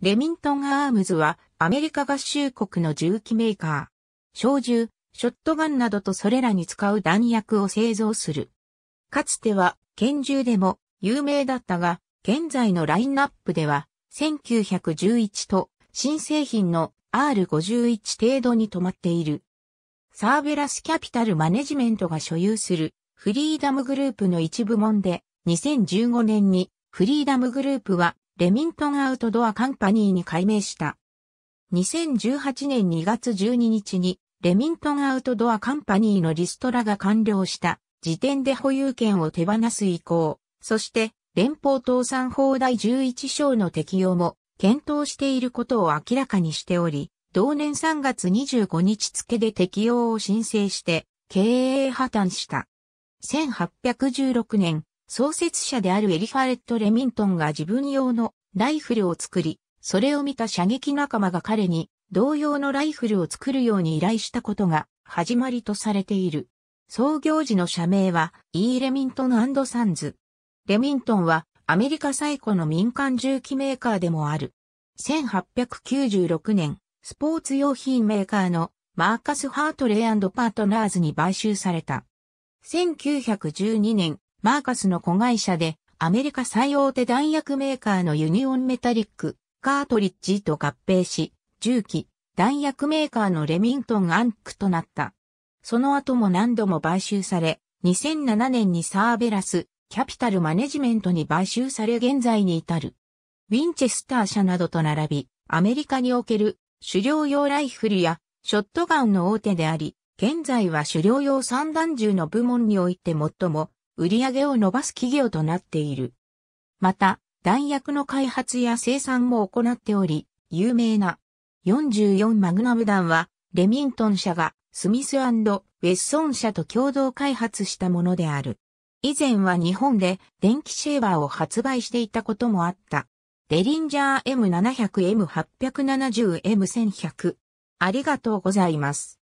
レミントンアームズはアメリカ合衆国の銃器メーカー。小銃、ショットガンなどとそれらに使う弾薬を製造する。かつては拳銃でも有名だったが、現在のラインナップでは1911と新製品の R51 程度に止まっている。サーベラスキャピタルマネジメントが所有するフリーダムグループの一部門で2015年にフリーダムグループはレミントンアウトドアカンパニーに改名した。2018年2月12日に、レミントンアウトドアカンパニーのリストラが完了した時点で保有権を手放す意向、そして連邦倒産法第11章の適用も検討していることを明らかにしており、同年3月25日付で適用を申請して経営破綻した。1816年、創設者であるエリファレット・レミントンが自分用のライフルを作り、それを見た射撃仲間が彼に同様のライフルを作るように依頼したことが始まりとされている。創業時の社名は E. レミントンサンズ。レミントンはアメリカ最古の民間重機メーカーでもある。1896年、スポーツ用品メーカーのマーカス・ハートレイパートナーズに買収された。1912年、マーカスの子会社で、アメリカ最大手弾薬メーカーのユニオンメタリック、カートリッジと合併し、銃器、弾薬メーカーのレミントンアンクとなった。その後も何度も買収され、2007年にサーベラス、キャピタルマネジメントに買収され現在に至る。ウィンチェスター社などと並び、アメリカにおける狩猟用ライフルやショットガンの大手であり、現在は狩猟用散弾銃の部門において最も売り上げを伸ばす企業となっている。また、弾薬の開発や生産も行っており、有名な44マグナム弾は、レミントン社がスミスウェッソン社と共同開発したものである。以前は日本で電気シェーバーを発売していたこともあった。デリンジャー M700、M870、M1100。ありがとうございます。